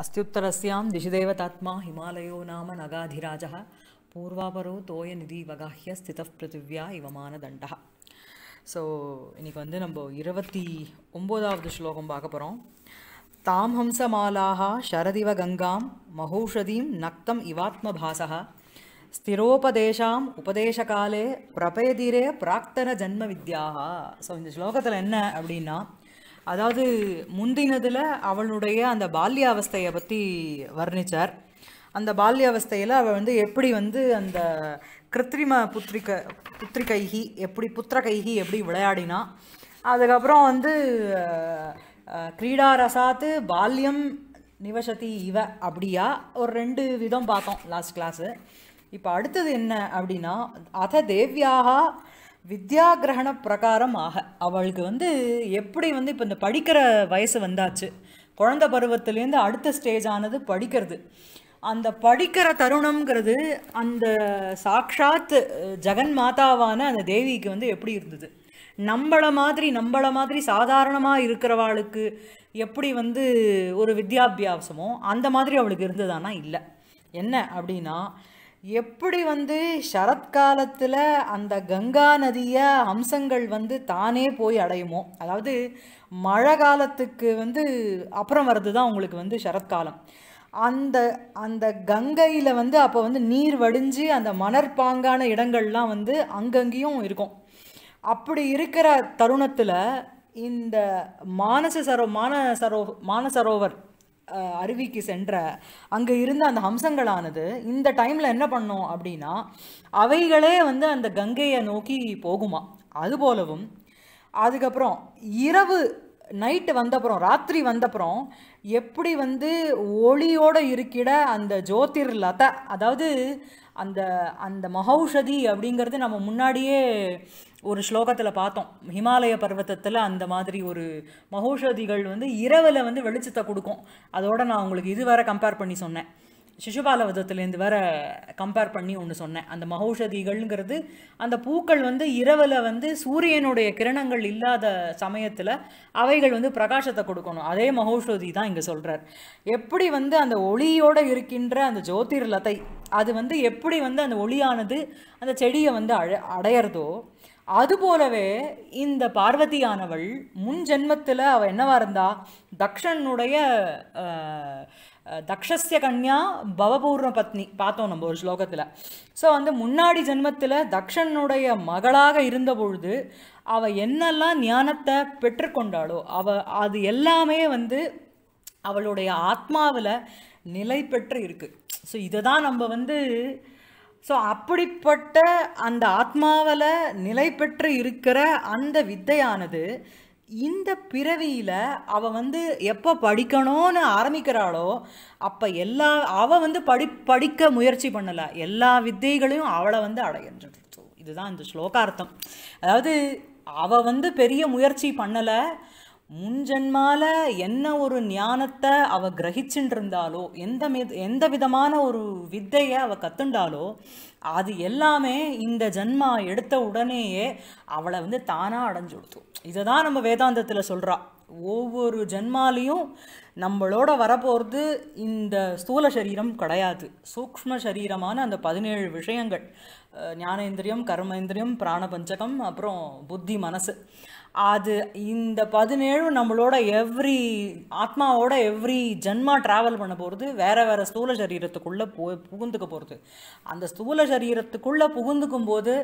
அஸ்தியுத்தரஸ்யாம் திஷிதேவதாத்மா ஹிமாலயோ நாம நகாதிராஜா பூர்வாபரோ தோய நிதி வகாஹிய ஸ்தித பிருத்திவ்யா இவமான தண்டா ஸோ இன்றைக்கி வந்து நம்ம இருபத்தி ஒம்போதாவது ஸ்லோகம் பார்க்க போகிறோம் தாம் ஹம்சமாலாக ஷரதிவ கங்காம் மகோஷதீம் நக்தம் இவாத்மபாசா ஸ்திரோபதேஷாம் உபதேசகாலே பிரபேதிரே பிராக்தன ஜன்ம வித்யாக ஸோ இந்த ஸ்லோகத்தில் என்ன அப்படின்னா அதாவது முந்தினதில் அவளுடைய அந்த பால்யாவஸ்தையை பற்றி வர்ணித்தார் அந்த பால்யாவஸ்தையில் அவள் வந்து எப்படி வந்து அந்த கிருத்திரிம புத்திரிக்க புத்திரிகைகி எப்படி புத்திரகைகி எப்படி விளையாடினா அதுக்கப்புறம் வந்து கிரீடாரசாத்து பால்யம் நிவசதி இவ அப்படியா ஒரு ரெண்டு விதம் பார்த்தோம் லாஸ்ட் கிளாஸு இப்போ அடுத்தது என்ன அப்படின்னா அத தேவ்யாக வித்யா கிரகண பிரகாரம் ஆக அவளுக்கு வந்து எப்படி வந்து இப்போ இந்த படிக்கிற வயசு வந்தாச்சு குழந்த பருவத்துலேருந்து அடுத்த ஸ்டேஜ் ஆனது படிக்கிறது அந்த படிக்கிற தருணம்ங்கிறது அந்த சாக்ஷாத் ஜெகன் மாதாவான அந்த தேவிக்கு வந்து எப்படி இருந்தது நம்மளை மாதிரி நம்மளை மாதிரி சாதாரணமாக இருக்கிறவாளுக்கு எப்படி வந்து ஒரு வித்யாபியாசமோ அந்த மாதிரி அவளுக்கு இருந்ததானா இல்லை என்ன அப்படின்னா எப்படி வந்து சரத்காலத்தில் அந்த கங்கா நதியை அம்சங்கள் வந்து தானே போய் அடையுமோ அதாவது மழை காலத்துக்கு வந்து அப்புறம் வர்றது தான் உங்களுக்கு வந்து சரத்காலம் அந்த அந்த கங்கையில் வந்து அப்போ வந்து நீர் வடிஞ்சு அந்த மணற்பாங்கான இடங்கள்லாம் வந்து அங்கங்கேயும் இருக்கும் அப்படி இருக்கிற தருணத்தில் இந்த மானச சரோ மான சரோ மானசரோவர் அருவிக்கு சென்ற அங்கே இருந்த அந்த ஹம்சங்களானது இந்த டைமில் என்ன பண்ணோம் அப்படின்னா அவைகளே வந்து அந்த கங்கையை நோக்கி போகுமா அதுபோலவும் அதுக்கப்புறம் இரவு நைட்டு வந்தப்புறம் ராத்திரி வந்தப்புறம் எப்படி வந்து ஒளியோடு இருக்கிட அந்த ஜோதிர் லத அதாவது அந்த அந்த மகௌஷதி அப்படிங்கிறது நம்ம முன்னாடியே ஒரு ஸ்லோகத்தில் பார்த்தோம் ஹிமாலய பர்வத்தத்தில் அந்த மாதிரி ஒரு மகோஷதிகள் வந்து இரவில் வந்து வெளிச்சத்தை கொடுக்கும் அதோட நான் உங்களுக்கு இதுவரை கம்பேர் பண்ணி சொன்னேன் சிசுபாலவதத்துலேருந்து வேற கம்பேர் பண்ணி ஒன்று சொன்னேன் அந்த மகோஷதிகள்ங்கிறது அந்த பூக்கள் வந்து இரவில் வந்து சூரியனுடைய கிரணங்கள் இல்லாத சமயத்தில் அவைகள் வந்து பிரகாசத்தை கொடுக்கணும் அதே மகோஷதி தான் இங்கே சொல்கிறார் எப்படி வந்து அந்த ஒளியோடு இருக்கின்ற அந்த ஜோதிர்லத்தை அது வந்து எப்படி வந்து அந்த ஒளியானது அந்த செடியை வந்து அழ அடையிறதோ அதுபோலவே இந்த பார்வதியானவள் முன் ஜென்மத்தில் அவள் என்னவா இருந்தா தக்ஷனுடைய தக்ஷஸ்ய கன்யா பவபூர்ண பத்னி பார்த்தோம் நம்ம ஒரு ஸ்லோகத்தில் ஸோ வந்து முன்னாடி ஜென்மத்தில் தக்ஷனுடைய மகளாக இருந்த பொழுது அவள் என்னெல்லாம் ஞானத்தை பெற்றுக்கொண்டாளோ அவள் அது எல்லாமே வந்து அவளுடைய ஆத்மாவில் நிலை பெற்று இருக்குது ஸோ இதை தான் நம்ம வந்து ஸோ அப்படிப்பட்ட அந்த ஆத்மாவில் நிலை பெற்று இருக்கிற அந்த வித்தையானது இந்த பிறவியில் அவள் வந்து எப்போ படிக்கணும்னு ஆரம்பிக்கிறாளோ அப்போ எல்லா அவள் வந்து படி படிக்க முயற்சி பண்ணலை எல்லா வித்தைகளையும் அவளை வந்து ஸோ இதுதான் இந்த ஸ்லோகார்த்தம் அதாவது அவள் வந்து பெரிய முயற்சி பண்ணலை முன்ஜென்மால என்ன ஒரு ஞானத்தை அவ கிரகிச்சுருந்தாலோ எந்த மித எந்த விதமான ஒரு வித்தையை அவ கத்துண்டாலோ அது எல்லாமே இந்த ஜென்மா எடுத்த உடனேயே அவளை வந்து தானாக அடைஞ்சு கொடுத்தோம் இதை தான் நம்ம வேதாந்தத்தில் சொல்கிறா ஒவ்வொரு ஜென்மாலையும் நம்மளோட வரப்போகிறது இந்த ஸ்தூல சரீரம் கிடையாது சூக்ம சரீரமான அந்த பதினேழு விஷயங்கள் ஞானேந்திரியம் கர்மேந்திரியம் பஞ்சகம் அப்புறம் புத்தி மனசு அது இந்த பதினேழும் நம்மளோட எவ்ரி ஆத்மாவோட எவ்ரி ஜென்மா ட்ராவல் பண்ண போகிறது வேறு வேறு ஸ்தூல சரீரத்துக்குள்ளே போ புகுந்துக்க போகிறது அந்த ஸ்தூல சரீரத்துக்குள்ளே புகுந்துக்கும் போது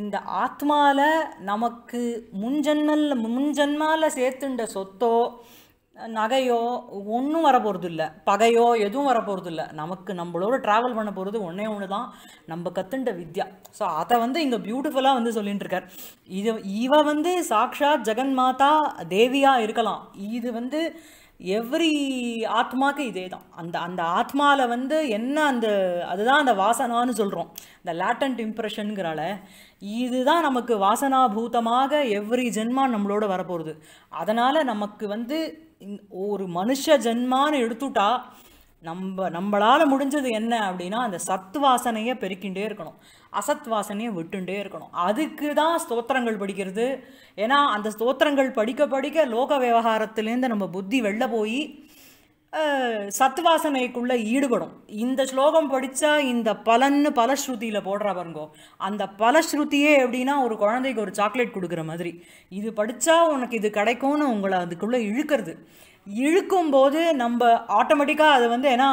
இந்த ஆத்மாவில் நமக்கு முன்ஜென்மல்ல முன்ஜென்மாவில் சேர்த்துண்ட சொத்தோ நகையோ ஒன்றும் வரப்போகிறது இல்லை பகையோ எதுவும் வரப்போகிறது இல்லை நமக்கு நம்மளோட ட்ராவல் பண்ண போகிறது ஒன்றே ஒன்று தான் நம்ம கற்றுண்ட வித்யா ஸோ அதை வந்து இங்கே பியூட்டிஃபுல்லாக வந்து சொல்லிகிட்டு இருக்கார் இது இவ வந்து சாக்ஷாத் ஜெகன் மாதா தேவியாக இருக்கலாம் இது வந்து எவ்ரி ஆத்மாவுக்கு இதே தான் அந்த அந்த ஆத்மாவில் வந்து என்ன அந்த அதுதான் அந்த வாசனான்னு சொல்கிறோம் இந்த லேட்டன்ட் இம்ப்ரெஷனுங்கிறால இதுதான் நமக்கு வாசனாபூதமாக எவ்ரி ஜென்மா நம்மளோட வரப்போகிறது அதனால் நமக்கு வந்து ஒரு மனுஷ ஜென்மான்னு எடுத்துட்டா நம்ம நம்மளால் முடிஞ்சது என்ன அப்படின்னா அந்த சத் வாசனையை பெருக்கின்றே இருக்கணும் அசத் வாசனையை விட்டுண்டே இருக்கணும் அதுக்கு தான் ஸ்தோத்திரங்கள் படிக்கிறது ஏன்னா அந்த ஸ்தோத்திரங்கள் படிக்க படிக்க லோக விவகாரத்துலேருந்து நம்ம புத்தி வெளில போய் சத்வாசனைக்குள்ளே ஈடுபடும் இந்த ஸ்லோகம் படித்தா இந்த பலன்னு பலஸ்ருதியில் போடுற பாருங்கோ அந்த பலஸ்ருதியே எப்படின்னா ஒரு குழந்தைக்கு ஒரு சாக்லேட் கொடுக்குற மாதிரி இது படித்தா உனக்கு இது கிடைக்கும்னு உங்களை அதுக்குள்ளே இழுக்கிறது இழுக்கும்போது நம்ம ஆட்டோமேட்டிக்காக அதை வந்து ஏன்னா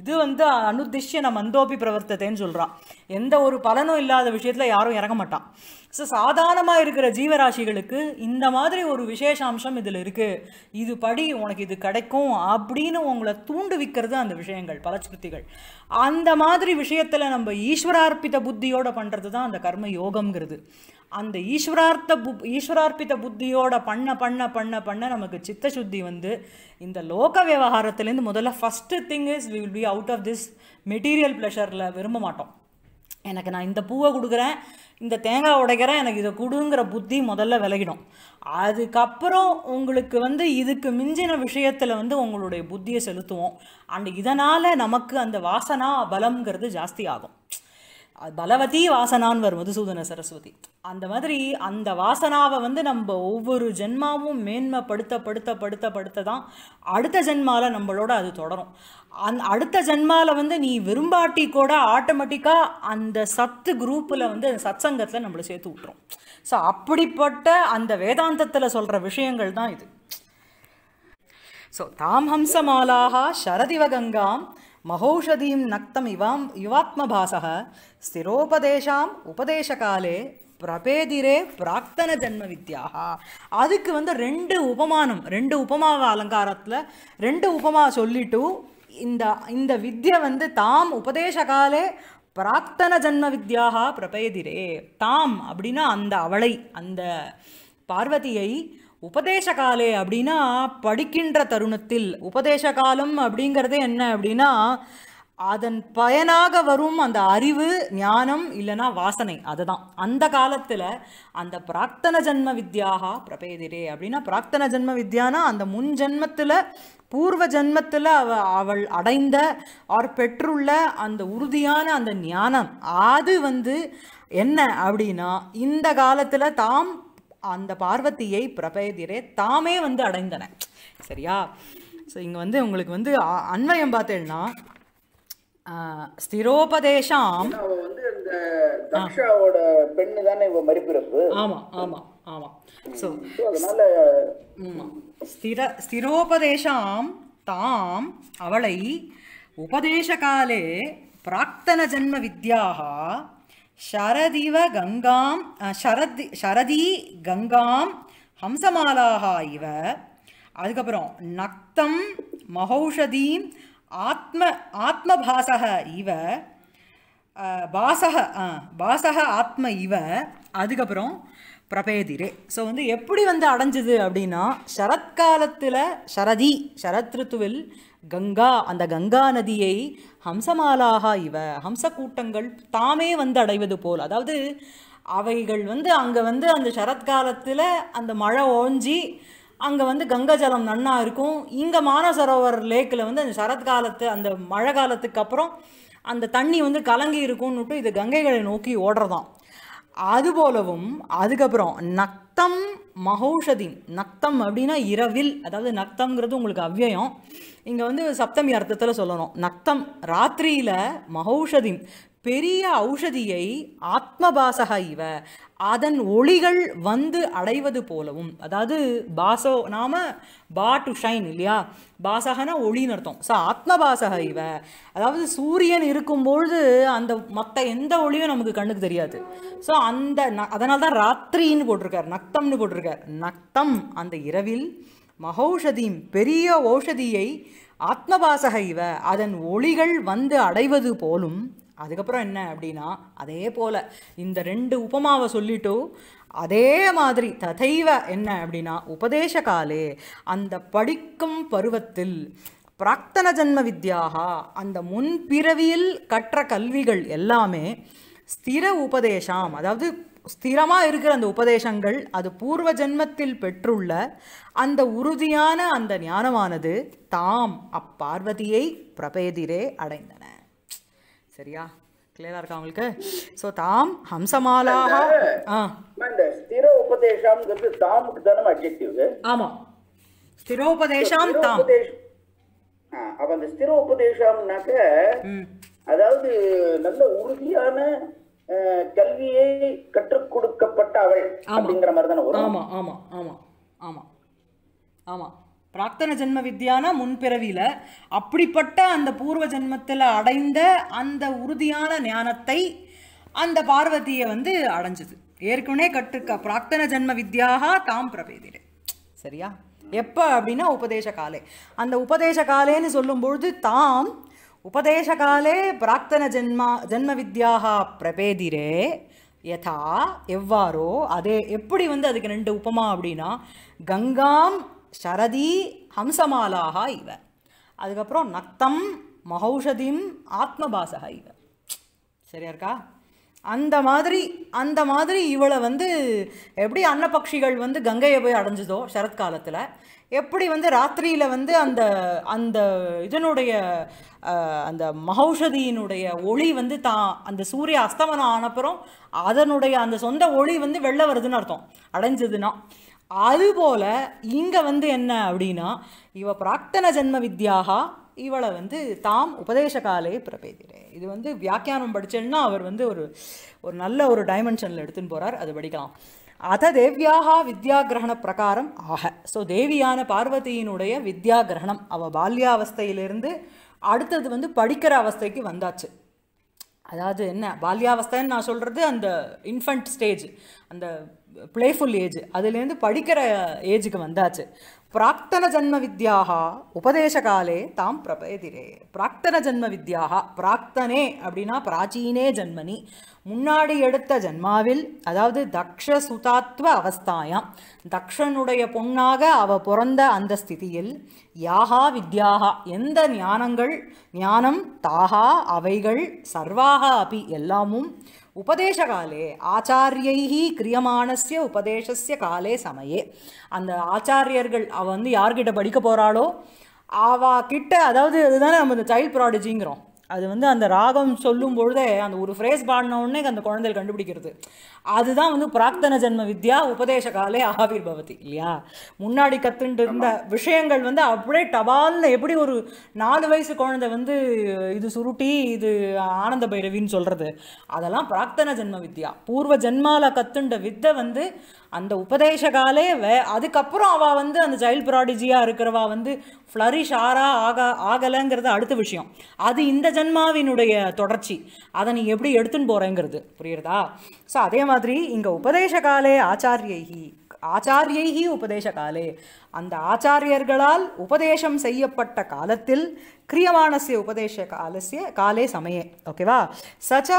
இது வந்து அனுதிஷ்ய நம்ம அந்தோப்பி பிரவர்த்தத்தைன்னு சொல்கிறான் எந்த ஒரு பலனும் இல்லாத விஷயத்தில் யாரும் இறங்க மாட்டான் ஸோ சாதாரணமாக இருக்கிற ஜீவராசிகளுக்கு இந்த மாதிரி ஒரு அம்சம் இதில் இருக்குது இது படி உனக்கு இது கிடைக்கும் அப்படின்னு உங்களை தூண்டுவிக்கிறது அந்த விஷயங்கள் பலஸ்மிருத்திகள் அந்த மாதிரி விஷயத்தில் நம்ம ஈஸ்வரார்ப்பித புத்தியோட பண்ணுறது தான் அந்த கர்ம யோகம்ங்கிறது அந்த ஈஸ்வரார்த்த பு ஈஸ்வரார்ப்பித புத்தியோட பண்ண பண்ண பண்ண பண்ண நமக்கு சித்த சுத்தி வந்து இந்த லோக விவகாரத்துலேருந்து முதல்ல first thing is we will be out of this material ப்ளஷரில் விரும்ப மாட்டோம் எனக்கு நான் இந்த பூவை கொடுக்குறேன் இந்த தேங்காய் உடைக்கிறேன் எனக்கு இதை கொடுங்கிற புத்தி முதல்ல விலகிடும் அதுக்கப்புறம் உங்களுக்கு வந்து இதுக்கு மிஞ்சின விஷயத்தில் வந்து உங்களுடைய புத்தியை செலுத்துவோம் அண்ட் இதனால் நமக்கு அந்த வாசனா பலம்ங்கிறது ஜாஸ்தி ஆகும் பலவதி வாசனான்னு வரும் மதுசூதன சரஸ்வதி அந்த மாதிரி அந்த வாசனாவை வந்து நம்ம ஒவ்வொரு ஜென்மாவும் மேன்மை படுத்த படுத்த படுத்த படுத்த தான் அடுத்த ஜென்மாவில் நம்மளோட அது தொடரும் அந் அடுத்த ஜென்மாவில் வந்து நீ விரும்பாட்டி கூட ஆட்டோமேட்டிக்காக அந்த சத்து குரூப்பில் வந்து சத் சங்கத்தில் நம்மளை சேர்த்து விட்டுரும் ஸோ அப்படிப்பட்ட அந்த வேதாந்தத்தில் சொல்கிற விஷயங்கள் தான் இது ஸோ தாம் ஹம்சமாலாகா சரதிவகங்காம் மகோஷதீம் நக்தம் இவாம் யுவாத்மபாசக ஸ்திரோபதேஷாம் உபதேசகாலே பிரபேதிரே பிராக்தன ஜன்ம வித்யாக அதுக்கு வந்து ரெண்டு உபமானம் ரெண்டு உபமாவ அலங்காரத்தில் ரெண்டு உபமா சொல்லிட்டு இந்த இந்த வித்யை வந்து தாம் உபதேசகாலே பிராக்தன ஜன்ம வித்யாக பிரபேதிரே தாம் அப்படின்னா அந்த அவளை அந்த பார்வதியை உபதேச காலே அப்படின்னா படிக்கின்ற தருணத்தில் உபதேச காலம் அப்படிங்கிறது என்ன அப்படின்னா அதன் பயனாக வரும் அந்த அறிவு ஞானம் இல்லைனா வாசனை அதுதான் அந்த காலத்தில் அந்த பிராக்தன ஜென்ம வித்யாக பிரபேதிரே அப்படின்னா பிராக்தன ஜென்ம வித்யானா அந்த முன் ஜென்மத்தில் பூர்வ ஜென்மத்தில் அவ அவள் அடைந்த ஆர் பெற்றுள்ள அந்த உறுதியான அந்த ஞானம் அது வந்து என்ன அப்படின்னா இந்த காலத்தில் தாம் அந்த பார்வதியை பிரபேதிரே தாமே வந்து அடைந்தன சரியா ஸோ இங்கே வந்து உங்களுக்கு வந்து அன்வயம் பார்த்தேன்னா ஸ்திரோபதேசாம் பெண்ணு தானே இவ மறுபிறப்பு ஆமா ஆமா ஆமா ஸோ ஸ்திர ஸ்திரோபதேசாம் தாம் அவளை உபதேச காலே பிராக்தன ஜன்ம வித்யாக ஷரதிவ கங்காம் ஷரதி ஷரதி கங்காம் ஹம்சமாலாக இவ அதுக்கப்புறம் நக்தம் மகௌஷதீம் ஆத்ம ஆத்மபாசக இவ பாசக பாசக ஆத்ம இவ அதுக்கப்புறம் பிரபேதிரே ஸோ வந்து எப்படி வந்து அடைஞ்சது அப்படின்னா சரத்காலத்தில் ஷரதி சரத்ருத்துவில் கங்கா அந்த கங்கா நதியை ஹம்சமாலாக இவ ஹம்ச கூட்டங்கள் தாமே வந்து அடைவது போல் அதாவது அவைகள் வந்து அங்கே வந்து அந்த சரத்காலத்தில் அந்த மழை ஓஞ்சி அங்கே வந்து கங்கா ஜலம் நன்னா இருக்கும் இங்கே மானசரோவர் லேக்கில் வந்து அந்த சரத்காலத்து அந்த மழை காலத்துக்கு அப்புறம் அந்த தண்ணி வந்து கலங்கி இருக்கும்னுட்டு இது கங்கைகளை நோக்கி ஓடுறதாம் அதுபோலவும் அதுக்கப்புறம் நத்தம் மகௌஷதின் நக்தம் அப்படின்னா இரவில் அதாவது நக்தம்ங்கிறது உங்களுக்கு அவ்வயம் இங்கே வந்து சப்தமி அர்த்தத்தில் சொல்லணும் நக்தம் ராத்திரியில் மகௌஷதின் பெரிய ஔஷதியை ஆத்மபாசக இவ அதன் ஒளிகள் வந்து அடைவது போலவும் அதாவது பாசோ நாம பா டு ஷைன் இல்லையா பாசகனா ஒளின்னு அர்த்தம் ஸோ ஆத்மபாசக இவ அதாவது சூரியன் இருக்கும்பொழுது அந்த மற்ற எந்த ஒளியும் நமக்கு கண்ணுக்கு தெரியாது ஸோ அந்த அதனால தான் ராத்திரின்னு போட்டிருக்கார் நக்தம்னு போட்டிருக்கார் நக்தம் அந்த இரவில் மகௌஷதியும் பெரிய ஓஷதியை ஆத்மபாசக இவ அதன் ஒளிகள் வந்து அடைவது போலும் அதுக்கப்புறம் என்ன அப்படின்னா அதே போல் இந்த ரெண்டு உபமாவை சொல்லிட்டு அதே மாதிரி ததைவ என்ன அப்படின்னா உபதேச காலே அந்த படிக்கும் பருவத்தில் பிராக்தன ஜன்ம வித்யாக அந்த முன்பிறவியில் கற்ற கல்விகள் எல்லாமே ஸ்திர உபதேசம் அதாவது ஸ்திரமாக இருக்கிற அந்த உபதேசங்கள் அது பூர்வ ஜென்மத்தில் பெற்றுள்ள அந்த உறுதியான அந்த ஞானமானது தாம் அப்பார்வதியை பிரபேதிரே அடைந்த சரியா கிளியரா இருக்கா உங்களுக்கு சோ தாம் ஹம்சமாலாக ஆ உபதேசம் ஸ்திரோபதேஷம்ங்கிறது தாமுக்கு அட்ஜெக்டிவ் ஆமா உபதேசம் தாம் அப்ப அந்த ஸ்திரோபதேஷம்னாக்க அதாவது நல்ல உறுதியான கல்வியை கற்றுக் கொடுக்கப்பட்ட அவள் அப்படிங்கிற மாதிரி தானே ஆமா ஆமா ஆமா ஆமா ஆமா பிராக்தன ஜென்ம வித்யானா முன்பிறவியில் அப்படிப்பட்ட அந்த பூர்வ ஜென்மத்தில் அடைந்த அந்த உறுதியான ஞானத்தை அந்த பார்வதியை வந்து அடைஞ்சது ஏற்கனவே கற்றுக்க பிராக்தன ஜென்ம வித்யாக தாம் பிரபேதிடு சரியா எப்போ அப்படின்னா உபதேச காலே அந்த உபதேச காலேன்னு சொல்லும்பொழுது தாம் உபதேச காலே பிராக்தன ஜென்மா ஜென்ம வித்யாக பிரபேதிரே யதா எவ்வாறோ அதே எப்படி வந்து அதுக்கு ரெண்டு உபமா அப்படின்னா கங்காம் ஷரதி ஹம்சமாலாக இவ அதுக்கப்புறம் நக்தம் மகௌஷதிம் ஆத்மபாசக இவ சரியா இருக்கா அந்த மாதிரி அந்த மாதிரி இவளை வந்து எப்படி அன்னப்பக்ஷிகள் வந்து கங்கையை போய் அடைஞ்சுதோ சரத்காலத்தில் எப்படி வந்து ராத்திரியில் வந்து அந்த அந்த இதனுடைய அந்த மகௌஷதியினுடைய ஒளி வந்து தான் அந்த சூரிய அஸ்தமனம் ஆனப்புறம் அதனுடைய அந்த சொந்த ஒளி வந்து வெளில வருதுன்னு அர்த்தம் அடைஞ்சதுன்னா அதுபோல் இங்கே வந்து என்ன அப்படின்னா இவ பிராக்தன ஜென்ம வித்யாகா இவளை வந்து தாம் உபதேசகாலே பிரபேதிரே இது வந்து வியாக்கியானம் படித்தேன்னா அவர் வந்து ஒரு ஒரு நல்ல ஒரு டைமென்ஷனில் எடுத்துன்னு போகிறார் அது படிக்கலாம் அத தேவியாக வித்யா கிரகண பிரகாரம் ஆக ஸோ தேவியான பார்வதியினுடைய வித்யா கிரகணம் அவள் பால்யாவஸ்தையிலிருந்து அடுத்தது வந்து படிக்கிற அவஸ்தைக்கு வந்தாச்சு அதாவது என்ன பால்யாவஸ்தைன்னு நான் சொல்கிறது அந்த இன்ஃபண்ட் ஸ்டேஜ் அந்த பிளேஃபுல் ஏஜ் அதுலேருந்து படிக்கிற ஏஜுக்கு வந்தாச்சு பிராக்தன ஜன்ம வித்யாக உபதேச காலே தாம் பிரபேதிரே பிராக்தன ஜன்ம வித்யாக பிராக்தனே அப்படின்னா பிராச்சீனே ஜன்மனி முன்னாடி எடுத்த ஜன்மாவில் அதாவது தக்ஷ சுதாத்வ அவஸ்தாயாம் தக்ஷனுடைய பொண்ணாக அவ பிறந்த அந்த ஸ்திதியில் யாகா வித்யாகா எந்த ஞானங்கள் ஞானம் தாகா அவைகள் சர்வாக அப்பி எல்லாமும் உபதேசகாலே ஆச்சாரியை கிரியமானசிய உபதேசஸ்ய காலே சமயே அந்த ஆச்சாரியர்கள் அவள் வந்து யார்கிட்ட படிக்க போகிறாளோ அவ கிட்ட அதாவது அதுதானே நம்ம இந்த சைல்ட் ப்ராடஜிங்கிறோம் அது வந்து அந்த ராகம் சொல்லும் பொழுதே அந்த ஒரு ஃப்ரேஸ் பாடினோடனே அந்த குழந்தைகள் கண்டுபிடிக்கிறது அதுதான் வந்து பிராக்தன ஜென்ம வித்யா உபதேச காலே ஆவிர் பவதி இல்லையா முன்னாடி கத்துட்டு இருந்த விஷயங்கள் வந்து அப்படியே டபால்னு எப்படி ஒரு நாலு வயசு குழந்தை வந்து இது சுருட்டி இது ஆனந்த பைரவின்னு சொல்கிறது அதெல்லாம் பிராக்தன ஜென்ம வித்யா பூர்வ ஜென்மாவில் கத்துண்ட வித்தை வந்து அந்த உபதேச காலே வே அதுக்கப்புறம் அவள் வந்து அந்த சைல்டு ப்ராடிஜியாக இருக்கிறவா வந்து ஃப்ளரிஷ் ஆறா ஆக ஆகலைங்கிறது அடுத்த விஷயம் அது இந்த ஜென்மாவினுடைய தொடர்ச்சி அதை நீ எப்படி எடுத்துன்னு போகிறேங்கிறது புரியுறதா ஸோ அதே மாதிரி இங்கே உபதேச காலே ஆச்சாரியகி ஆச்சாரியைகி காலே அந்த ஆச்சாரியர்களால் உபதேசம் செய்யப்பட்ட காலத்தில் கிரியமானசிய உபதேச காலசிய காலே சமயே ஓகேவா சச்ச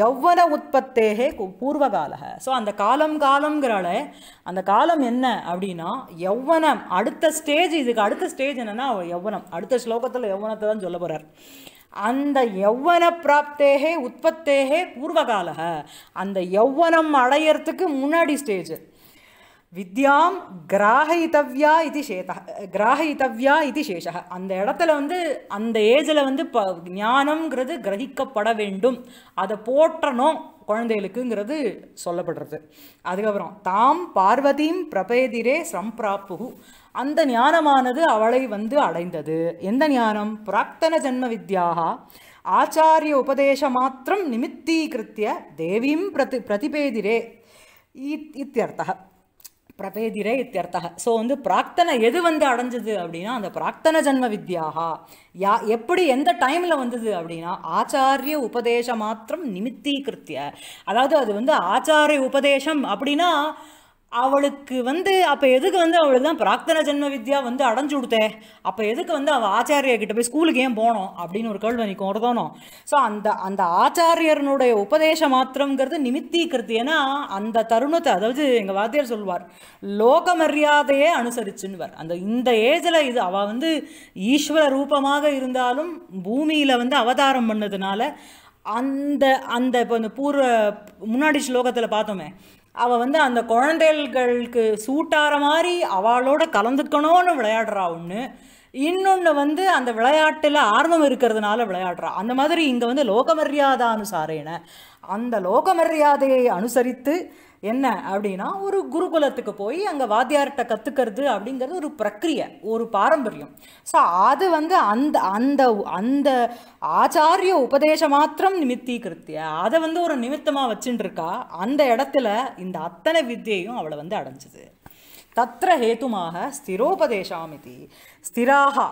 யௌவன உற்பத்தேகே பூர்வகால ஸோ அந்த காலம் காலம்ங்கிறால அந்த காலம் என்ன அப்படின்னா யௌவனம் அடுத்த ஸ்டேஜ் இதுக்கு அடுத்த ஸ்டேஜ் என்னென்னா யௌவனம் அடுத்த ஸ்லோகத்தில் யௌவனத்தை தான் சொல்ல போகிறார் அந்த யௌவன பிராப்தேகே உற்பத்தேகே பூர்வகால அந்த யௌவனம் அடையறதுக்கு முன்னாடி ஸ்டேஜ் வித்யாம் கிராகித்தவ்யா இது சேத கிராகித்தவ்யா இது சேஷக அந்த இடத்துல வந்து அந்த ஏஜில் வந்து ப ஞானம்ங்கிறது கிரகிக்கப்பட வேண்டும் அதை போற்றணும் குழந்தைகளுக்குங்கிறது சொல்லப்படுறது அதுக்கப்புறம் தாம் பார்வதியும் பிரபேதிரே சம்பிராப்பு அந்த ஞானமானது அவளை வந்து அடைந்தது எந்த ஞானம் பிராக்தன ஜன்ம வித்யாக ஆச்சாரிய உபதேச மாத்திரம் நிமித்தீகிருத்திய தேவியும் பிரதி பிரதிபேதிரே இத்தியர்த்தக பிரபேதிரே இத்தியர்த்தக ஸோ வந்து பிராக்தனை எது வந்து அடைஞ்சது அப்படின்னா அந்த பிராக்தன ஜன்ம வித்யாகா யா எப்படி எந்த டைமில் வந்தது அப்படின்னா ஆச்சாரிய உபதேசம் மாத்திரம் நிமித்தீகிருத்திய அதாவது அது வந்து ஆச்சாரிய உபதேசம் அப்படின்னா அவளுக்கு வந்து அப்போ எதுக்கு வந்து அவளுக்கு தான் பிராக்தன ஜென்ம வித்யா வந்து அடைஞ்சு கொடுத்தே அப்போ எதுக்கு வந்து அவள் ஆச்சாரியர்கிட்ட போய் ஸ்கூலுக்கு ஏன் போனோம் அப்படின்னு ஒரு கேள்வி நிற்கும் ஒரு தோணும் ஸோ அந்த அந்த ஆச்சாரியர்னுடைய உபதேச மாத்திரங்கிறது நிமித்தீக்கிறது ஏன்னா அந்த தருணத்தை அதாவது எங்கள் வாத்தியார் சொல்வார் லோக மரியாதையே அனுசரிச்சுன்னுவார் அந்த இந்த ஏஜில் இது அவள் வந்து ஈஸ்வர ரூபமாக இருந்தாலும் பூமியில் வந்து அவதாரம் பண்ணதுனால அந்த அந்த இப்போ இந்த பூர்வ முன்னாடி ஸ்லோகத்தில் பார்த்தோமே அவள் வந்து அந்த குழந்தைகளுக்கு சூட்டார மாதிரி அவளோட கலந்துக்கணும்னு விளையாடுறா ஒன்று இன்னொன்று வந்து அந்த விளையாட்டில் ஆர்வம் இருக்கிறதுனால விளையாடுறா அந்த மாதிரி இங்கே வந்து அனுசாரேன அந்த லோகமரியாதையை அனுசரித்து என்ன அப்படின்னா ஒரு குருகுலத்துக்கு போய் அங்கே வாத்தியார்கிட்ட கற்றுக்கிறது அப்படிங்கிறது ஒரு பிரக்ரியை ஒரு பாரம்பரியம் ஸோ அது வந்து அந்த அந்த அந்த ஆச்சாரிய உபதேச மாத்திரம் நிமித்தீகிருத்திய அதை வந்து ஒரு நிமித்தமாக வச்சுட்டுருக்கா அந்த இடத்துல இந்த அத்தனை வித்தியையும் அவளை வந்து அடைஞ்சது தத்திர ஹேத்துமாக ஸ்திரோபதேசாமிதி ஸ்திராகா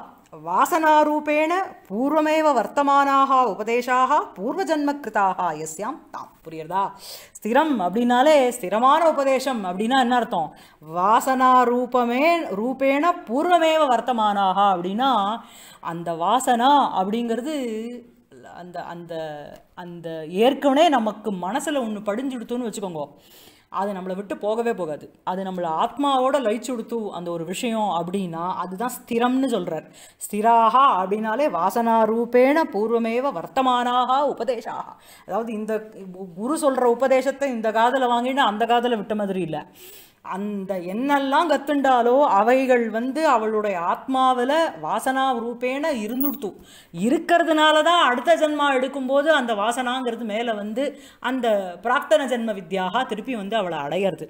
வாசனாரூபேண பூர்வமேவ வர்த்தமானாக உபதேசாக பூர்வஜன்மக்கிருதாக எஸ்யாம் தாம் புரியுறதா ஸ்திரம் அப்படின்னாலே ஸ்திரமான உபதேசம் அப்படின்னா என்ன அர்த்தம் வாசனாரூபமே ரூபேண பூர்வமேவ வர்த்தமானாக அப்படின்னா அந்த வாசனா அப்படிங்கிறது அந்த அந்த அந்த ஏற்கனவே நமக்கு மனசில் ஒன்று கொடுத்தோன்னு வச்சுக்கோங்க அது நம்மளை விட்டு போகவே போகாது அது நம்மளை ஆத்மாவோட கொடுத்து அந்த ஒரு விஷயம் அப்படின்னா அதுதான் ஸ்திரம்னு சொல்கிறார் ஸ்திராக அப்படின்னாலே வாசனா ரூபேண பூர்வமேவ வர்த்தமானாக உபதேசாக அதாவது இந்த குரு சொல்கிற உபதேசத்தை இந்த காதலை வாங்கினா அந்த காதலை விட்ட மாதிரி இல்லை அந்த என்னெல்லாம் கத்துண்டாலோ அவைகள் வந்து அவளுடைய ஆத்மாவில் வாசனா ரூபேன இருந்துடுத்து இருக்கிறதுனால தான் அடுத்த ஜென்மா எடுக்கும்போது அந்த வாசனாங்கிறது மேலே வந்து அந்த பிராக்தன ஜென்ம வித்யாக திருப்பி வந்து அவளை அடையிறது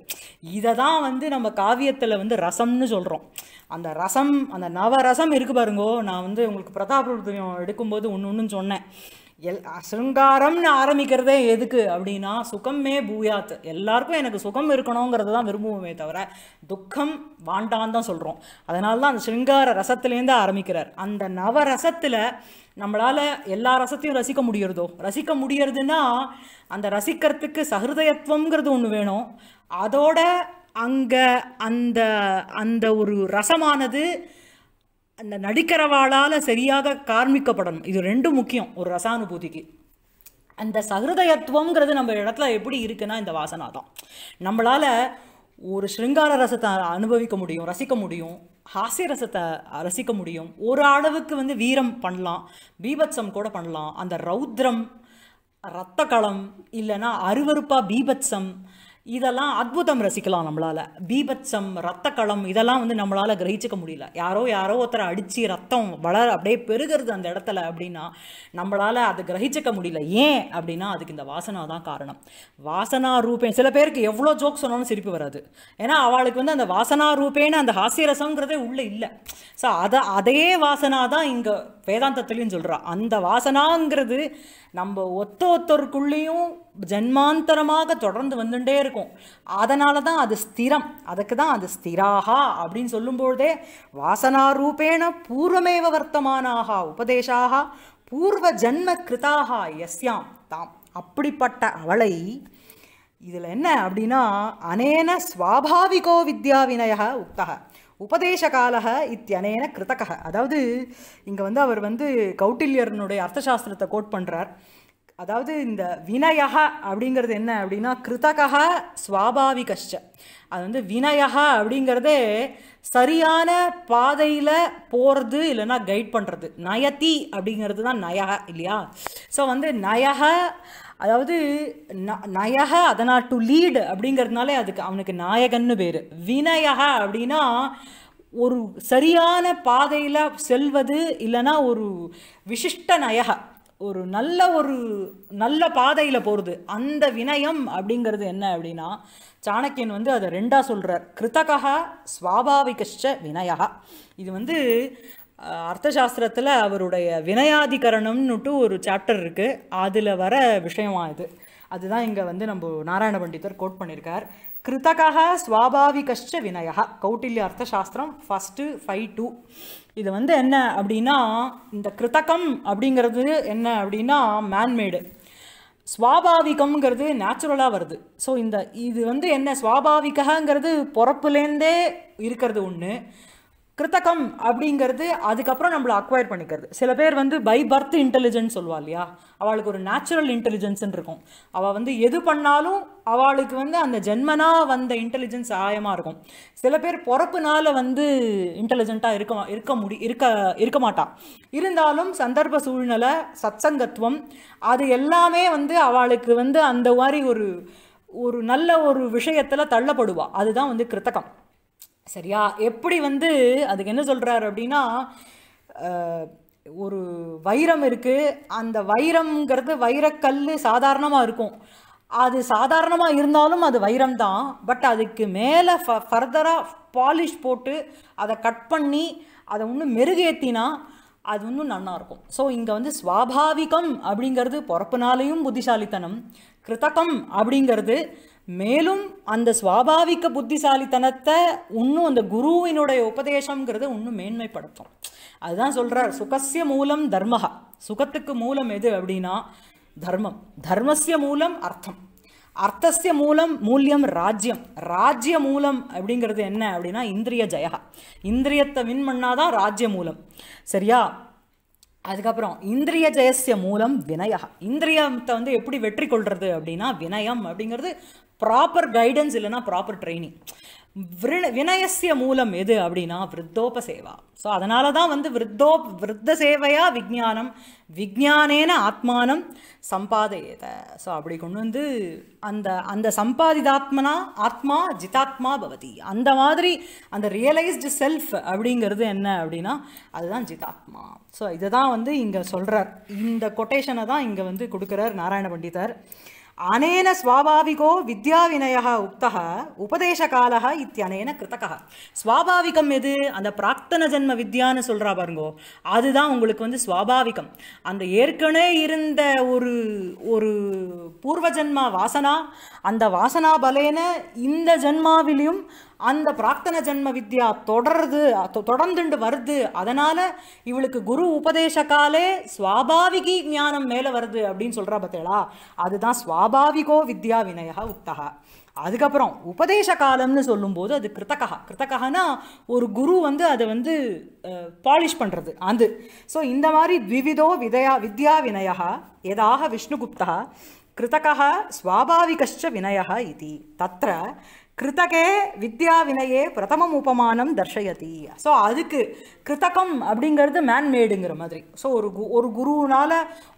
இதை தான் வந்து நம்ம காவியத்தில் வந்து ரசம்னு சொல்கிறோம் அந்த ரசம் அந்த நவரசம் இருக்குது பாருங்கோ நான் வந்து உங்களுக்கு பிரதாபருத்தியம் எடுக்கும்போது ஒன்று ஒன்றுன்னு சொன்னேன் எல் சிருங்காரம்னு ஆரம்பிக்கிறதே எதுக்கு அப்படின்னா சுகமே பூயாத்து எல்லாருக்கும் எனக்கு சுகம் இருக்கணுங்கிறது தான் விரும்புவோமே தவிர துக்கம் வாண்டான் தான் சொல்கிறோம் அதனால தான் அந்த சிருங்கார ரசத்துலேருந்து ஆரம்பிக்கிறார் அந்த நவரசத்தில் நம்மளால் எல்லா ரசத்தையும் ரசிக்க முடியறதோ ரசிக்க முடியறதுன்னா அந்த ரசிக்கிறதுக்கு சஹிருதயத்துவங்கிறது ஒன்று வேணும் அதோட அங்கே அந்த அந்த ஒரு ரசமானது அந்த நடிக்கிறவாளால் சரியாக கார்மிக்கப்படணும் இது ரெண்டும் முக்கியம் ஒரு ரசானுபூதிக்கு அந்த சகிருதயத்துவங்கிறது நம்ம இடத்துல எப்படி இருக்குன்னா இந்த வாசனா தான் நம்மளால் ஒரு ஸ்ருங்கார ரசத்தை அனுபவிக்க முடியும் ரசிக்க முடியும் ஹாஸ்ய ரசத்தை ரசிக்க முடியும் ஒரு அளவுக்கு வந்து வீரம் பண்ணலாம் பீபத்சம் கூட பண்ணலாம் அந்த ரௌத்ரம் ரத்த களம் இல்லைன்னா அருவறுப்பாக பீபத்சம் இதெல்லாம் அற்புதம் ரசிக்கலாம் நம்மளால் பீபட்சம் ரத்தக்களம் இதெல்லாம் வந்து நம்மளால் கிரகிச்சிக்க முடியல யாரோ யாரோ ஒருத்தரை அடித்து ரத்தம் வளர அப்படியே பெருகிறது அந்த இடத்துல அப்படின்னா நம்மளால் அதை கிரகிச்சிக்க முடியல ஏன் அப்படின்னா அதுக்கு இந்த வாசனா தான் காரணம் வாசனா ரூபே சில பேருக்கு எவ்வளோ ஜோக் சொன்னாலும் சிரிப்பு வராது ஏன்னா அவளுக்கு வந்து அந்த வாசனா ரூபேன்னு அந்த ஹாசியரசங்கிறதே உள்ளே இல்லை ஸோ அதை அதே வாசனா தான் இங்கே வேதாந்தத்துலேயும் சொல்கிறா அந்த வாசனாங்கிறது நம்ம ஒத்த ஒத்தருக்குள்ளேயும் ஜன்மாந்தரமாக தொடர்ந்து வந்துட்டே இருக்கும் அதனால தான் அது ஸ்திரம் அதுக்கு தான் அது ஸ்திராகா அப்படின்னு சொல்லும்பொழுதே வாசனாரூபேண பூர்வமேவ வர்த்தமானாகா உபதேசாக பூர்வ ஜென்ம கிருதாகா எஸ்யாம் தாம் அப்படிப்பட்ட அவளை இதில் என்ன அப்படின்னா அனேன சுவாபாவிகோ வித்யா வினய உக்தக உபதேசகாலக இத்தியனேன கிருத்தக அதாவது இங்கே வந்து அவர் வந்து கௌட்டில்யர்னுடைய அர்த்தசாஸ்திரத்தை கோட் பண்ணுறார் அதாவது இந்த வினயக அப்படிங்கிறது என்ன அப்படின்னா கிருத்தகா சுவாபாவிகஷ்ட அது வந்து வினயக அப்படிங்கிறதே சரியான பாதையில் போகிறது இல்லைன்னா கைட் பண்ணுறது நயத்தி அப்படிங்கிறது தான் நயக இல்லையா ஸோ வந்து நயக அதாவது நயக அதனால் டு லீடு அப்படிங்கிறதுனாலே அதுக்கு அவனுக்கு நாயகன்னு பேர் வினயக அப்படின்னா ஒரு சரியான பாதையில் செல்வது இல்லைன்னா ஒரு விசிஷ்ட நயக ஒரு நல்ல ஒரு நல்ல பாதையில் போகிறது அந்த வினயம் அப்படிங்கிறது என்ன அப்படின்னா சாணக்கியன் வந்து அதை ரெண்டாக சொல்கிறார் கிருத்தகா ஸ்வாபாவிகஷ்ட வினயகா இது வந்து அர்த்தசாஸ்திரத்தில் அவருடைய வினயாதிகரணம்னுட்டு ஒரு சாப்டர் இருக்குது அதில் வர விஷயமா இது அதுதான் இங்கே வந்து நம்ம நாராயண பண்டிதர் கோட் பண்ணியிருக்கார் கிருத்தகா ஸ்வாபாவிகஷ்ட வினயா Kautilya Arthashastra first five two இது வந்து என்ன அப்படின்னா இந்த கிருத்தகம் அப்படிங்கிறது என்ன அப்படின்னா மேன்மேடு ஸ்வாபாவிகம்ங்கிறது நேச்சுரலாக வருது ஸோ இந்த இது வந்து என்ன சுவாபாவிகங்கிறது பிறப்புலேருந்தே இருக்கிறது ஒன்று கிருத்தகம் அப்படிங்கிறது அதுக்கப்புறம் நம்மளை அக்வயர் பண்ணிக்கிறது சில பேர் வந்து பை பர்த் இன்டெலிஜென்ஸ் சொல்லுவா இல்லையா அவளுக்கு ஒரு நேச்சுரல் இன்டெலிஜென்ஸ்ன்னு இருக்கும் அவள் வந்து எது பண்ணாலும் அவளுக்கு வந்து அந்த ஜென்மனாக வந்த இன்டெலிஜென்ஸ் ஆயமாக இருக்கும் சில பேர் பிறப்புனால வந்து இன்டெலிஜென்ட்டாக இருக்க இருக்க முடி இருக்க இருக்க மாட்டாள் இருந்தாலும் சந்தர்ப்ப சூழ்நிலை சத்சங்கத்துவம் அது எல்லாமே வந்து அவளுக்கு வந்து அந்த மாதிரி ஒரு ஒரு நல்ல ஒரு விஷயத்தில் தள்ளப்படுவா அதுதான் வந்து கிருத்தகம் சரியா எப்படி வந்து அதுக்கு என்ன சொல்கிறாரு அப்படின்னா ஒரு வைரம் இருக்குது அந்த வைரம்ங்கிறது வைரக்கல் சாதாரணமாக இருக்கும் அது சாதாரணமாக இருந்தாலும் அது வைரம் தான் பட் அதுக்கு மேலே ஃப ஃபர்தராக பாலிஷ் போட்டு அதை கட் பண்ணி அதை ஒன்று மெருகேற்றினா அது இன்னும் நல்லாயிருக்கும் ஸோ இங்கே வந்து சுவாபாவிகம் அப்படிங்கிறது பிறப்புனாலேயும் புத்திசாலித்தனம் கிருத்தகம் அப்படிங்கிறது மேலும் அந்த சுவாபாவிக புத்திசாலித்தனத்தை இன்னும் அந்த குருவினுடைய உபதேசங்கிறத இன்னும் மேன்மைப்படுத்தும் அதுதான் சொல்கிறார் சுகசிய மூலம் தர்மகா சுகத்துக்கு மூலம் எது அப்படின்னா தர்மம் தர்மசிய மூலம் அர்த்தம் அர்த்தசிய மூலம் மூல்யம் ராஜ்யம் ராஜ்ய மூலம் அப்படிங்கிறது என்ன அப்படின்னா இந்திரிய ஜெயகா இந்திரியத்தை வின் பண்ணாதான் ராஜ்ய மூலம் சரியா அதுக்கப்புறம் இந்திரிய ஜெயசிய மூலம் வினயா இந்திரியத்தை வந்து எப்படி வெற்றி கொள்வது அப்படின்னா வினயம் அப்படிங்கிறது ப்ராப்பர் கைடன்ஸ் இல்லைன்னா ப்ராப்பர் ட்ரைனிங் வினயசிய மூலம் எது அப்படின்னா விருத்தோப சேவா ஸோ அதனால தான் வந்து விருத்தோப் விருத்த சேவையா விஜானம் விஜானேன ஆத்மானம் சம்பாதையத ஸோ அப்படி கொண்டு வந்து அந்த அந்த சம்பாதிதாத்மனா ஆத்மா ஜிதாத்மா பவதி அந்த மாதிரி அந்த ரியலைஸ்டு செல்ஃப் அப்படிங்கிறது என்ன அப்படின்னா அதுதான் ஜிதாத்மா ஸோ இதை தான் வந்து இங்கே சொல்கிறார் இந்த கொட்டேஷனை தான் இங்கே வந்து கொடுக்குறார் நாராயண பண்டிதர் அனேன ஸ்வாபாவிகோ வித்யாவினய உக்தக உபதேசகாலக இத்தியனேன கிருத்தக ஸ்வாபாவிகம் எது அந்த பிராக்தன ஜென்ம வித்யான்னு சொல்கிறா பாருங்கோ அதுதான் உங்களுக்கு வந்து ஸ்வாபாவிகம் அந்த ஏற்கனவே இருந்த ஒரு ஒரு பூர்வ ஜென்மா வாசனா அந்த வாசனா பலேன இந்த ஜென்மாவிலையும் அந்த பிராக்தன ஜென்ம வித்யா தொடருது தொடர்ந்துண்டு வருது அதனால் இவளுக்கு குரு உபதேச காலே சுவாபாவிகி ஞானம் மேலே வருது அப்படின்னு சொல்கிறா பார்த்தீங்களா அதுதான் சுவாபாவிகோ வித்யா வினயா உக்தகா அதுக்கப்புறம் உபதேச காலம்னு சொல்லும்போது அது கிருத்தகா கிருத்தகானா ஒரு குரு வந்து அதை வந்து பாலிஷ் பண்ணுறது அது ஸோ இந்த மாதிரி த்விவிதோ விதயா வித்யா வினயா எதாக விஷ்ணுகுப்தா கிருத்தகா சுவாபாவிகச்ச வினயா இது தத்த கிருத்தகே வித்யா வினையே பிரதமம் உபமானம் தர்ஷயதி ஸோ அதுக்கு கிருத்தகம் அப்படிங்கிறது மேன்மேடுங்கிற மாதிரி ஸோ ஒரு கு ஒரு குருவினால்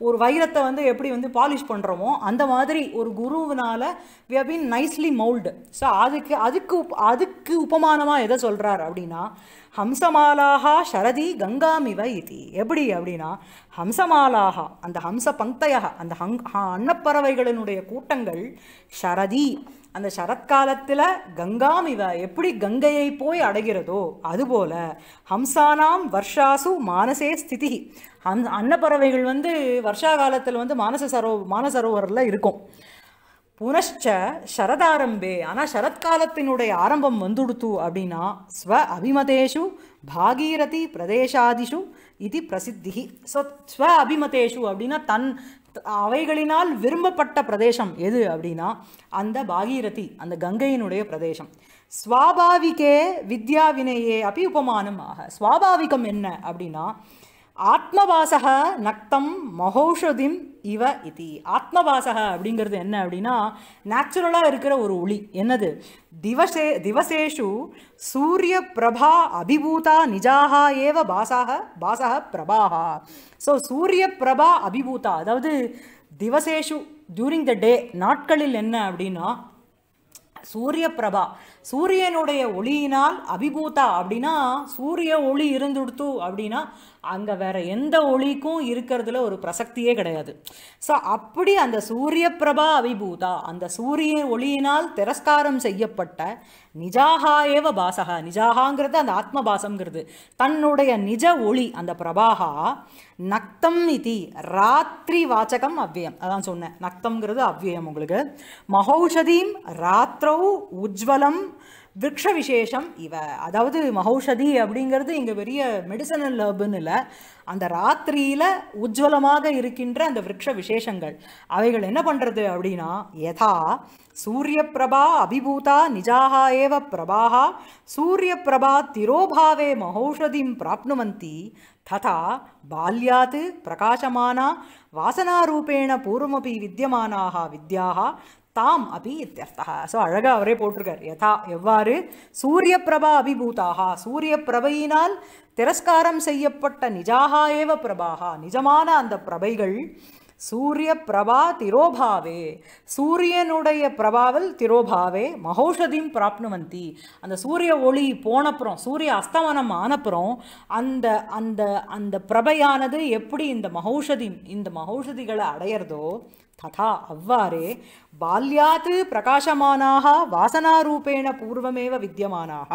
ஒரு வைரத்தை வந்து எப்படி வந்து பாலிஷ் பண்ணுறோமோ அந்த மாதிரி ஒரு குருவினால் we have been nicely mould so அதுக்கு அதுக்கு அதுக்கு உபமானமாக எதை சொல்கிறார் அப்படின்னா ஹம்சமாலாகா ஷரதி கங்காமிவ இது எப்படி அப்படின்னா ஹம்சமாலாகா அந்த ஹம்ச பங்கையாக அந்த ஹங் அன்னப்பறவைகளினுடைய கூட்டங்கள் ஷரதி அந்த சரத்காலத்தில் கங்காமிவ எப்படி கங்கையை போய் அடைகிறதோ அதுபோல ஹம்சானாம் வர்ஷாசு மானசே ஸ்திதி அந் அன்னப்பறவைகள் வந்து வருஷா காலத்தில் வந்து மானச சரோ மானசரோவரில் இருக்கும் புனஷ்ச சரதாரம்பே ஆனால் சரத்காலத்தினுடைய ஆரம்பம் வந்துடுத்து அப்படின்னா ஸ்வ அபிமதேஷு பாகீரதி பிரதேசாதிஷு இது பிரசித்தி ஸோ ஸ்வ அபிமதேஷு அப்படின்னா தன் அவைகளினால் விரும்பப்பட்ட பிரதேசம் எது அப்படின்னா அந்த பாகீரதி அந்த கங்கையினுடைய பிரதேசம் ஸ்வாபாவிகே வித்யாவினையே அபி அப்படி உபமானம் ஆக ஸ்வாபாவிகம் என்ன அப்படின்னா ஆத்மவாசக நக்தம் மகோஷதிம் இவ இதி ஆத்மவாசக அப்படிங்கிறது என்ன அப்படின்னா நேச்சுரலாக இருக்கிற ஒரு ஒளி என்னது திவசே திவசேஷு சூரிய பிரபா அபிபூதா நிஜாகா ஏவ பாசாக பாசக பிரபாகா ஸோ சூரிய பிரபா அபிபூதா அதாவது திவசேஷு டியூரிங் த டே நாட்களில் என்ன அப்படின்னா சூரிய பிரபா சூரியனுடைய ஒளியினால் அபிபூதா அப்படின்னா சூரிய ஒளி இருந்துடுத்து அப்படின்னா அங்கே வேற எந்த ஒளிக்கும் இருக்கிறதுல ஒரு பிரசக்தியே கிடையாது ஸோ அப்படி அந்த சூரிய பிரபா அபிபூதா அந்த சூரிய ஒளியினால் திரஸ்காரம் செய்யப்பட்ட நிஜாகா ஏவ பாசகா நிஜாகாங்கிறது அந்த ஆத்மபாசங்கிறது தன்னுடைய நிஜ ஒளி அந்த பிரபாகா நக்தம் இதி ராத்திரி வாச்சகம் அவ்வியம் அதான் சொன்னேன் நக்தம்ங்கிறது அவ்வியம் உங்களுக்கு மகௌஷதீம் ராத்திரௌ உஜ்வலம் விரக்ஷ விசேஷம் இவ அதாவது மகௌஷதி அப்படிங்கிறது இங்கே பெரிய மெடிசனல் லேபுன்னு இல்லை அந்த ராத்திரியில் உஜ்வலமாக இருக்கின்ற அந்த விரக்ஷ விசேஷங்கள் அவைகள் என்ன பண்ணுறது அப்படின்னா யதா சூரிய பிரபா அபிபூதா நிஜாகா ஏவ பிரபாகா சூரிய பிரபா திரோபாவே மகௌஷதிம் பிராப்னுவந்தி ததா பால்யாத் பிரகாசமானா வாசனாரூபேண பூர்வமபி வித்தியமானாக வித்யாக தாம் அபி இத்தியர்த்தா ஸோ அழகாக அவரே போட்டிருக்கார் யதா எவ்வாறு சூரிய பிரபா அபிபூதாக சூரிய பிரபையினால் திரஸ்காரம் செய்யப்பட்ட நிஜாகா ஏவ பிரபாகா நிஜமான அந்த பிரபைகள் சூரிய பிரபா திரோபாவே சூரியனுடைய பிரபாவில் திரோபாவே மகோஷதியும் பிராப்னுவந்தி அந்த சூரிய ஒளி போனப்புறம் சூரிய அஸ்தமனம் ஆனப்புறம் அந்த அந்த அந்த பிரபையானது எப்படி இந்த மகௌஷதி இந்த மகோஷதிகளை அடையிறதோ ததா அவ்வாறே பால்யாத் பிரகாசமானாக வாசனாரூபேண பூர்வமேவ வித்தியமானாக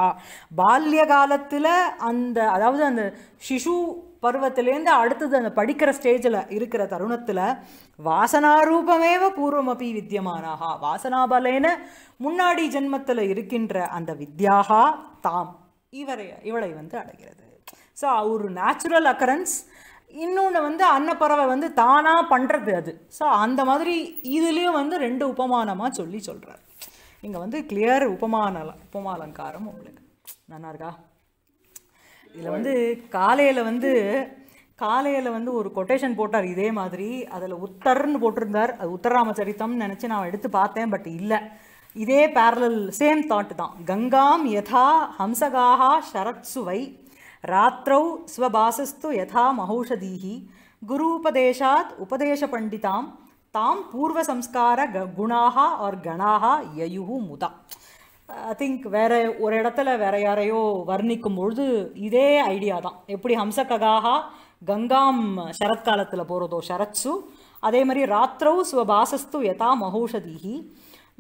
பால்ய காலத்தில் அந்த அதாவது அந்த சிசு பருவத்திலேருந்து அடுத்தது அந்த படிக்கிற ஸ்டேஜில் இருக்கிற தருணத்தில் வாசனாரூபமேவ பூர்வமபி வித்தியமானாக வாசனாபலேன முன்னாடி ஜென்மத்தில் இருக்கின்ற அந்த வித்யாகா தாம் இவரை இவளை வந்து அடைகிறது ஸோ ஒரு நேச்சுரல் அக்கரன்ஸ் இன்னொன்று வந்து அன்னப்பறவை வந்து தானாக பண்ணுறது அது ஸோ அந்த மாதிரி இதுலேயும் வந்து ரெண்டு உபமானமாக சொல்லி சொல்கிறார் இங்கே வந்து கிளியர் உபமான உபமாலங்காரம் உங்களுக்கு நல்லா இருக்கா இதில் வந்து காலையில் வந்து காலையில் வந்து ஒரு கொட்டேஷன் போட்டார் இதே மாதிரி அதில் உத்தர்ன்னு போட்டிருந்தார் அது உத்தரராம சரித்தம்னு நினச்சி நான் எடுத்து பார்த்தேன் பட் இல்லை இதே பேரலல் சேம் தாட்டு தான் கங்காம் யதா ஹம்சகாகா சரத் சுவை யதா மகௌஷதீஹி குரு உபதேசாத் உபதேச பண்டிதாம் தாம் பூர்வ சம்ஸ்கார குணாக ஆர் கணாக யயுஹு முதா ஐ திங்க் வேற ஒரு இடத்துல வேற யாரையோ வர்ணிக்கும் பொழுது இதே ஐடியா தான் எப்படி ஹம்சககாக கங்காம் சரத்காலத்தில் போகிறதோ சரத்சு அதே மாதிரி ராத்திரௌ ஸ்வபாசஸ்து யதா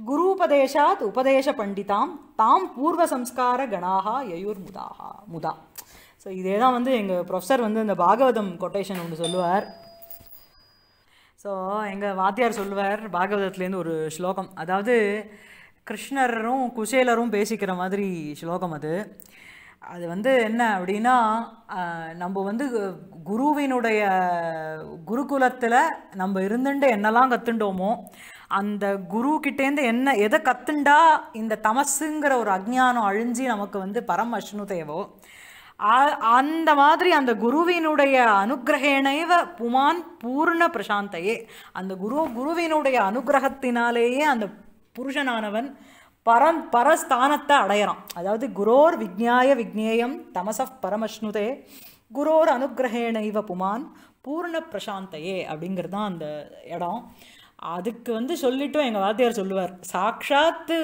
குரு உபதேசாத் உபதேச பண்டிதாம் தாம் பூர்வ சம்ஸ்கார கணாக யயுர் முதாக முதா ஸோ இதே தான் வந்து எங்கள் ப்ரொஃபஸர் வந்து இந்த பாகவதம் கொட்டேஷன் ஒன்று சொல்லுவார் ஸோ எங்கள் வாத்தியார் சொல்லுவார் பாகவதத்துலேருந்து ஒரு ஸ்லோகம் அதாவது கிருஷ்ணரும் குசேலரும் பேசிக்கிற மாதிரி ஸ்லோகம் அது அது வந்து என்ன அப்படின்னா நம்ம வந்து குருவினுடைய குருகுலத்தில் நம்ம இருந்துட்டு என்னெல்லாம் கற்றுண்டோமோ அந்த குரு கிட்டேருந்து என்ன எதை கற்றுண்டா இந்த தமசுங்கிற ஒரு அஜ்ஞானம் அழிஞ்சு நமக்கு வந்து பரம் அஷ்ணு தேவோ அந்த மாதிரி அந்த குருவினுடைய அனுகிரகேணைவ புமான் பூர்ண பிரசாந்தையே அந்த குரு குருவினுடைய அனுகிரகத்தினாலேயே அந்த புருஷனானவன் பரம் பரஸ்தானத்தை அடையிறான் அதாவது குரோர் விஜ்ஞாய விஜ்ஞேயம் தமச பரமஷ்ணுதே குரோர் அனுகிரகேணைவ புமான் பூர்ண பிரசாந்தையே அப்படிங்கிறது தான் அந்த இடம் அதுக்கு வந்து சொல்லிட்டும் எங்கள் வாத்தியார் சொல்லுவார் சாட்சாத்து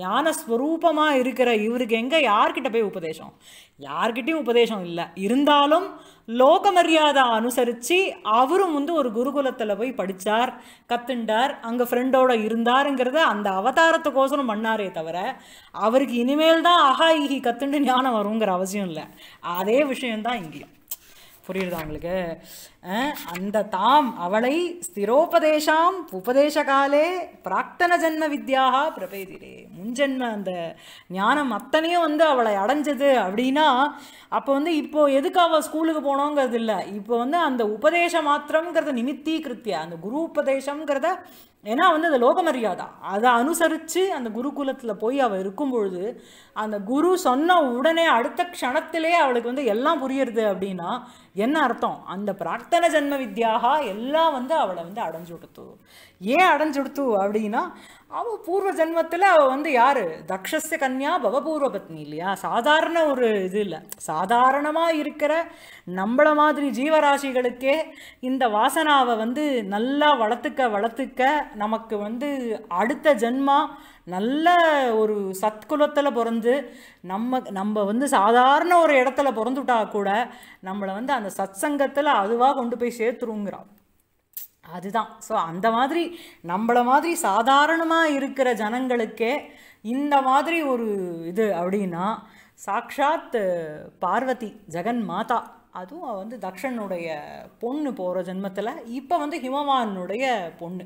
ஞானஸ்வரூபமாக இருக்கிற இவருக்கு எங்கே யார்கிட்ட போய் உபதேசம் யார்கிட்டையும் உபதேசம் இல்லை இருந்தாலும் லோக மரியாதை அனுசரித்து அவரும் வந்து ஒரு குருகுலத்தில் போய் படித்தார் கத்துண்டார் அங்கே ஃப்ரெண்டோட இருந்தாருங்கிறத அந்த அவதாரத்துக்கோசரம் பண்ணாரே தவிர அவருக்கு இனிமேல் தான் அஹா இஹி கத்துண்டு ஞானம் வருங்கிற அவசியம் இல்லை அதே விஷயம்தான் இங்கேயும் புரியுறதா உங்களுக்கு அந்த தாம் அவளை ஸ்திரோபதேசாம் காலே பிராக்தன ஜென்ம வித்யாக பிரபேதிரே முன்ஜென்ம அந்த ஞானம் அத்தனையும் வந்து அவளை அடைஞ்சது அப்படின்னா அப்போ வந்து இப்போ எதுக்கு அவள் ஸ்கூலுக்கு போனோங்கிறது இல்லை இப்போ வந்து அந்த உபதேச மாத்திரங்கிறத நிமித்தி கிருத்திய அந்த குரு உபதேசங்கிறத ஏன்னா வந்து அது லோக அதை அனுசரித்து அந்த குருகுலத்தில் போய் அவள் இருக்கும் பொழுது அந்த குரு சொன்ன உடனே அடுத்த க்ஷணத்திலே அவளுக்கு வந்து எல்லாம் புரியுறது அப்படின்னா என்ன அர்த்தம் அந்த பிரார்த்த அத்தனை ஜென்ம வித்யாக எல்லாம் வந்து அவளை வந்து அடைஞ்சுடுத்து ஏன் அடைஞ்சுடுத்து அப்படின்னா அவள் பூர்வ ஜென்மத்தில் அவள் வந்து யார் தக்ஷஸ்ய கன்யா பவபூர்வ பத்னி இல்லையா சாதாரண ஒரு இது இல்லை சாதாரணமாக இருக்கிற நம்மளை மாதிரி ஜீவராசிகளுக்கே இந்த வாசனாவை வந்து நல்லா வளர்த்துக்க வளர்த்துக்க நமக்கு வந்து அடுத்த ஜென்மா நல்ல ஒரு சத்குலத்தில் பிறந்து நம்ம நம்ம வந்து சாதாரண ஒரு இடத்துல பிறந்துட்டா கூட நம்மளை வந்து அந்த சத் சங்கத்தில் அதுவாக கொண்டு போய் சேர்த்துருங்கிறான் அதுதான் ஸோ அந்த மாதிரி நம்மளை மாதிரி சாதாரணமாக இருக்கிற ஜனங்களுக்கே இந்த மாதிரி ஒரு இது அப்படின்னா சாக்ஷாத் பார்வதி ஜெகன் மாதா அதுவும் வந்து தக்ஷனுடைய பொண்ணு போகிற ஜென்மத்தில் இப்போ வந்து ஹிமவானுடைய பொண்ணு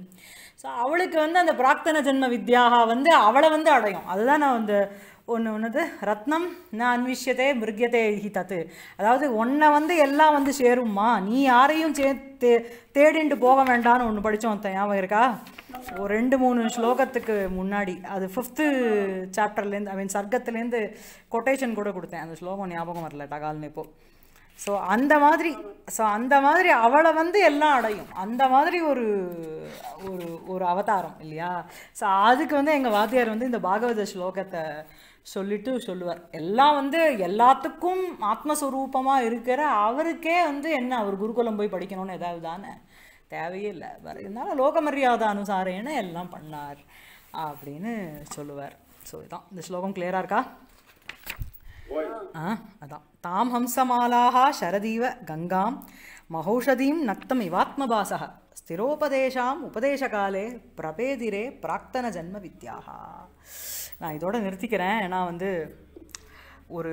ஸோ அவளுக்கு வந்து அந்த பிராக்தன ஜென்ம வித்யாகா வந்து அவளை வந்து அடையும் அதுதான் நான் வந்து ஒன்று ஒன்றுது ரத்னம் நான் அன்விஷியதே மிருகியதே தத்து அதாவது உன்னை வந்து எல்லாம் வந்து சேரும்மா நீ யாரையும் சே தே தேடிண்டு போக வேண்டாம்னு ஒன்று படித்தோம் ஞாபகம் இருக்கா ஒரு ரெண்டு மூணு ஸ்லோகத்துக்கு முன்னாடி அது ஃபிஃப்த்து சாப்டர்லேருந்து ஐ மீன் சர்க்கத்துலேருந்து கொட்டேஷன் கூட கொடுத்தேன் அந்த ஸ்லோகம் ஞாபகம் வரல டகால்னு இப்போது ஸோ அந்த மாதிரி ஸோ அந்த மாதிரி அவளை வந்து எல்லாம் அடையும் அந்த மாதிரி ஒரு ஒரு ஒரு அவதாரம் இல்லையா ஸோ அதுக்கு வந்து எங்கள் வாத்தியார் வந்து இந்த பாகவத ஸ்லோகத்தை சொல்லிட்டு சொல்லுவார் எல்லாம் வந்து எல்லாத்துக்கும் ஆத்மஸ்வரூபமாக இருக்கிற அவருக்கே வந்து என்ன அவர் குருகுலம் போய் படிக்கணும்னு ஏதாவது தானே தேவையே இல்லை இருந்தால இருந்தாலும் லோகமரியாதை அனுசாரேன்னு எல்லாம் பண்ணார் அப்படின்னு சொல்லுவார் ஸோ இதான் இந்த ஸ்லோகம் கிளியராக இருக்கா அதான் தாம் ஹம்சமாலாக சரதீவ கங்காம் மகௌஷதீம் நக்தம் இவாத்மபாசக ஸ்திரோபதேஷாம் உபதேசகாலே பிரபேதிரே பிராக்தன ஜன்ம வித்யாகா நான் இதோட நிறுத்திக்கிறேன் ஏன்னா வந்து ஒரு